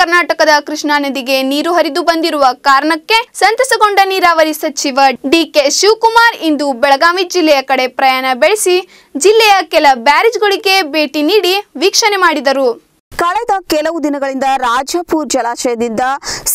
ಕರ್ನಾಟಕದ ಕೃಷ್ಣಾ ನದಿಗೆ ನೀರು ಹರಿದು ಬಂದಿರುವ ಕಾರಣಕ್ಕೆ ಸಂತಸಗೊಂಡ ನೀರಾವರಿ ಸಚಿವ ಡಿಕೆ ಶಿವಕುಮಾರ್ ಇಂದು ಬೆಳಗಾವಿ ಜಿಲ್ಲೆಯ ಕಡೆ ಪ್ರಯಾಣ ಬೆಳೆಸಿ ಜಿಲ್ಲೆಯ ಕೆಲ ಬ್ಯಾರೇಜ್ಗಳಿಗೆ ಭೇಟಿ ನೀಡಿ ವೀಕ್ಷಣೆ ಮಾಡಿದರು ಕಳೆದ ಕೆಲವು ದಿನಗಳಿಂದ ರಾಜಾಪುರ್ ಜಲಾಶಯದಿಂದ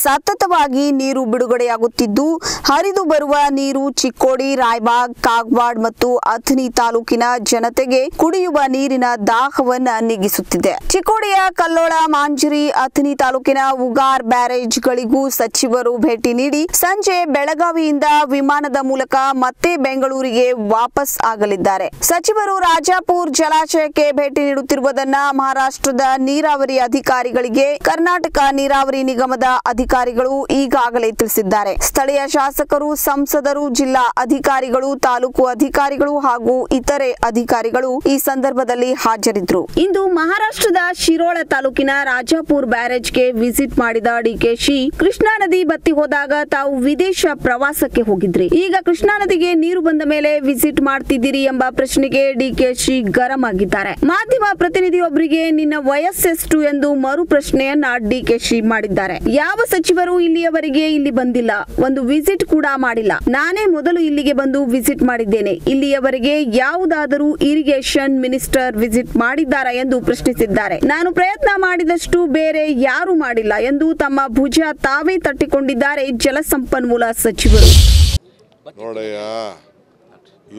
ಸತತವಾಗಿ ನೀರು ಬಿಡುಗಡೆಯಾಗುತ್ತಿದ್ದು ಹರಿದು ಬರುವ ನೀರು ಚಿಕ್ಕೋಡಿ ರಾಯಬಾಗ್ ಕಾಗವಾಡ್ ಮತ್ತು ಅಥಣಿ ತಾಲೂಕಿನ ಜನತೆಗೆ ಕುಡಿಯುವ ನೀರಿನ ದಾಹವನ್ನ ನೀಗಿಸುತ್ತಿದೆ ಚಿಕ್ಕೋಡಿಯ ಕಲ್ಲೋಳ ಮಾಂಜರಿ ಅಥಣಿ ತಾಲೂಕಿನ ಉಗಾರ್ ಬ್ಯಾರೇಜ್ಗಳಿಗೂ ಸಚಿವರು ಭೇಟಿ ನೀಡಿ ಸಂಜೆ ಬೆಳಗಾವಿಯಿಂದ ವಿಮಾನದ ಮೂಲಕ ಮತ್ತೆ ಬೆಂಗಳೂರಿಗೆ ವಾಪಸ್ ಆಗಲಿದ್ದಾರೆ ಸಚಿವರು ರಾಜಾಪುರ್ ಜಲಾಶಯಕ್ಕೆ ಭೇಟಿ ನೀಡುತ್ತಿರುವುದನ್ನ ಮಹಾರಾಷ್ಟ್ರದ ನೀರಾವರಿ ಅಧಿಕಾರಿಗಳಿಗೆ ಕರ್ನಾಟಕ ನೀರಾವರಿ ನಿಗಮದ ಅಧಿಕಾರಿ ಅಧಿಕಾರಿಗಳು ಈಗಾಗಲೇ ತಿಳಿಸಿದ್ದಾರೆ ಸ್ಥಳೀಯ ಶಾಸಕರು ಸಂಸದರು ಜಿಲ್ಲಾ ಅಧಿಕಾರಿಗಳು ತಾಲೂಕು ಅಧಿಕಾರಿಗಳು ಹಾಗೂ ಇತರೆ ಅಧಿಕಾರಿಗಳು ಈ ಸಂದರ್ಭದಲ್ಲಿ ಹಾಜರಿದ್ರು ಇಂದು ಮಹಾರಾಷ್ಟ್ರದ ಶಿರೋಳ ತಾಲೂಕಿನ ರಾಜಾಪುರ್ ಬ್ಯಾರೇಜ್ಗೆ ವಿಸಿಟ್ ಮಾಡಿದ ಡಿಕೆಶಿ ಕೃಷ್ಣಾ ನದಿ ಬತ್ತಿ ಹೋದಾಗ ತಾವು ವಿದೇಶ ಪ್ರವಾಸಕ್ಕೆ ಹೋಗಿದ್ರಿ ಈಗ ಕೃಷ್ಣಾ ನದಿಗೆ ನೀರು ಬಂದ ಮೇಲೆ ವಿಸಿಟ್ ಮಾಡ್ತಿದ್ದೀರಿ ಎಂಬ ಪ್ರಶ್ನೆಗೆ ಡಿಕೆಶಿ ಗರಂ ಆಗಿದ್ದಾರೆ ಮಾಧ್ಯಮ ಪ್ರತಿನಿಧಿಯೊಬ್ಬರಿಗೆ ನಿನ್ನ ವಯಸ್ಸೆಷ್ಟು ಎಂದು ಮರು ಪ್ರಶ್ನೆಯನ್ನ ಡಿಕೆಶಿ ಮಾಡಿದ್ದಾರೆ ಯಾವ ಸಚಿವರು ಇಲ್ಲಿಯವರೆಗೆ ಇಲ್ಲಿ ಬಂದಿಲ್ಲ ಒಂದು ವಿಸಿಟ್ ಕೂಡ ಮಾಡಿಲ್ಲ ನಾನೇ ಮೊದಲು ಇಲ್ಲಿಗೆ ಬಂದು ವಿಸಿಟ್ ಮಾಡಿದ್ದೇನೆ ಇಲ್ಲಿಯವರೆಗೆ ಯಾವುದಾದರೂ ಇರಿಗೇಷನ್ ಮಿನಿಸ್ಟರ್ ವಿಸಿಟ್ ಮಾಡಿದ್ದಾರಾ ಎಂದು ಪ್ರಶ್ನಿಸಿದ್ದಾರೆ ನಾನು ಪ್ರಯತ್ನ ಮಾಡಿದಷ್ಟು ಬೇರೆ ಯಾರು ಮಾಡಿಲ್ಲ ಎಂದು ತಮ್ಮ ಭುಜ ತಾವೇ ತಟ್ಟಿಕೊಂಡಿದ್ದಾರೆ ಜಲಸಂಪನ್ಮೂಲ ಸಚಿವರು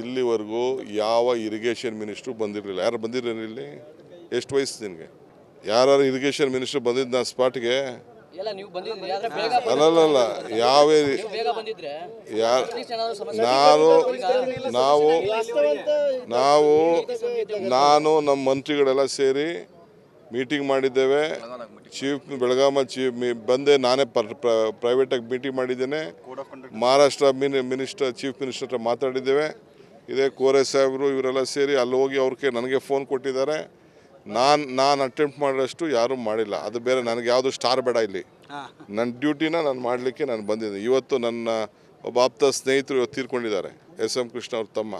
ಇಲ್ಲಿವರೆಗೂ ಯಾವ ಇರಿಗೇಷನ್ ಮಿನಿಸ್ಟ್ರು ಬಂದಿರಲಿಲ್ಲ ಯಾರು ಬಂದಿರಲಿಲ್ಲ ಇಲ್ಲಿ ಎಷ್ಟು ವಯಸ್ಸು ನಿನಗೆ ಯಾರು ಇರಿಗೇಷನ್ ಮಿನಿಸ್ಟ್ರು ಬಂದಿದ್ದು ನಾನು ಸ್ಪಾಟ್ಗೆ ಅಲ್ಲಲ್ಲ ಯಾವೇ ನಾನು ನಾವು ನಾವು ನಾನು ನಮ್ಮ ಮಂತ್ರಿಗಳೆಲ್ಲ ಸೇರಿ ಮೀಟಿಂಗ್ ಮಾಡಿದ್ದೇವೆ ಚೀಫ್ ಬೆಳಗಾಮ ಚೀಫ್ ಬಂದೆ ನಾನೇ ಪ್ರೈವೇಟಾಗಿ ಮೀಟಿಂಗ್ ಮಾಡಿದ್ದೇನೆ Maharashtra mini minister chief minister ಹತ್ರ ಮಾತಾಡಿದ್ದೇವೆ ಇದೇ ಕೋರೆ ಸಾಹೇಬರು ಇವರೆಲ್ಲ ಸೇರಿ ಅಲ್ಲಿ ಹೋಗಿ ಅವ್ರಿಗೆ ನನಗೆ ಫೋನ್ ಕೊಟ್ಟಿದ್ದಾರೆ ನಾನು ನಾನು ಅಟೆಂಪ್ಟ್ ಮಾಡಿದಷ್ಟು ಯಾರೂ ಮಾಡಿಲ್ಲ ಅದು ಬೇರೆ ನನಗೆ ಯಾವುದು ಸ್ಟಾರ್ ಬೇಡ ಇಲ್ಲಿ ನನ್ನ ಡ್ಯೂಟಿನ ನಾನು ಮಾಡಲಿಕ್ಕೆ ನಾನು ಬಂದಿದ್ದೆ ಇವತ್ತು ನನ್ನ ಒಬ್ಬ ಆಪ್ತ ಸ್ನೇಹಿತರು ಇವತ್ತು ತೀರ್ಕೊಂಡಿದ್ದಾರೆ ಎಸ್ ಎಂ ಕೃಷ್ಣ ಅವ್ರ ತಮ್ಮ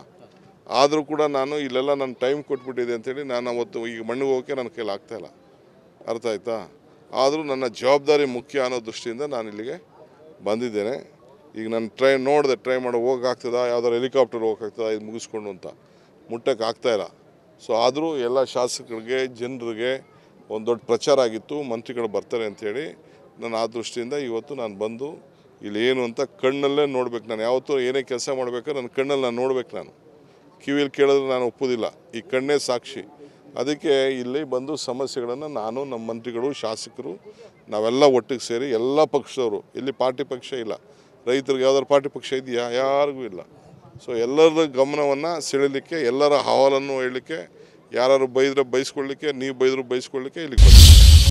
ಆದರೂ ಕೂಡ ನಾನು ಇಲ್ಲೆಲ್ಲ ನನ್ನ ಟೈಮ್ ಕೊಟ್ಬಿಟ್ಟಿದೆ ಅಂತೇಳಿ ನಾನು ಅವತ್ತು ಈಗ ಮಣ್ಣಿಗೆ ಹೋಗೋಕೆ ನನ್ನ ಕೈಲಿ ಆಗ್ತಾಯಿಲ್ಲ ಅರ್ಥ ಆಯ್ತಾ ಆದರೂ ನನ್ನ ಜವಾಬ್ದಾರಿ ಮುಖ್ಯ ಅನ್ನೋ ದೃಷ್ಟಿಯಿಂದ ನಾನು ಇಲ್ಲಿಗೆ ಬಂದಿದ್ದೇನೆ ಈಗ ನಾನು ಟ್ರೈ ನೋಡಿದೆ ಟ್ರೈ ಮಾಡೋ ಹೋಗೋಕ್ಕಾಗ್ತದ ಯಾವ್ದಾದ್ರು ಹೆಲಿಕಾಪ್ಟರ್ ಹೋಗೋಕ್ಕಾಗ್ತದ ಇದು ಮುಗಿಸ್ಕೊಂಡು ಅಂತ ಮುಟ್ಟಕ್ಕೆ ಇಲ್ಲ ಸೊ ಆದರೂ ಎಲ್ಲ ಶಾಸಕರಿಗೆ ಜನರಿಗೆ ಒಂದು ದೊಡ್ಡ ಪ್ರಚಾರ ಆಗಿತ್ತು ಮಂತ್ರಿಗಳು ಬರ್ತಾರೆ ಅಂಥೇಳಿ ನಾನು ಆ ದೃಷ್ಟಿಯಿಂದ ಇವತ್ತು ನಾನು ಬಂದು ಇಲ್ಲಿ ಏನು ಅಂತ ಕಣ್ಣಲ್ಲೇ ನೋಡ್ಬೇಕು ನಾನು ಯಾವತ್ತೂ ಏನೇ ಕೆಲಸ ಮಾಡಬೇಕು ನನ್ನ ಕಣ್ಣಲ್ಲಿ ನಾನು ನೋಡ್ಬೇಕು ನಾನು ಕಿವಿಯಲ್ಲಿ ಕೇಳಿದ್ರೆ ನಾನು ಒಪ್ಪೋದಿಲ್ಲ ಈ ಕಣ್ಣೇ ಸಾಕ್ಷಿ ಅದಕ್ಕೆ ಇಲ್ಲಿ ಬಂದು ಸಮಸ್ಯೆಗಳನ್ನು ನಾನು ನಮ್ಮ ಮಂತ್ರಿಗಳು ಶಾಸಕರು ನಾವೆಲ್ಲ ಒಟ್ಟಿಗೆ ಸೇರಿ ಎಲ್ಲ ಪಕ್ಷದವರು ಇಲ್ಲಿ ಪಾರ್ಟಿ ಪಕ್ಷ ಇಲ್ಲ ರೈತರಿಗೆ ಯಾವ್ದಾದ್ರು ಪಾರ್ಟಿ ಪಕ್ಷ ಇದೆಯಾ ಯಾರಿಗೂ ಇಲ್ಲ ಸೊ ಎಲ್ಲರ ಗಮನವನ್ನು ಸೆಳಲಿಕ್ಕೆ ಎಲ್ಲರ ಹಾವಲನ್ನು ಹೇಳಲಿಕ್ಕೆ ಯಾರು ಬೈದರೆ ಬೈಸ್ಕೊಳ್ಳಿಕ್ಕೆ ನೀವು ಬೈದರೂ ಬೈಸ್ಕೊಳ್ಳಿಕ್ಕೆ ಇಲ್ಲಿಗೆ ಬರ್ತೀವಿ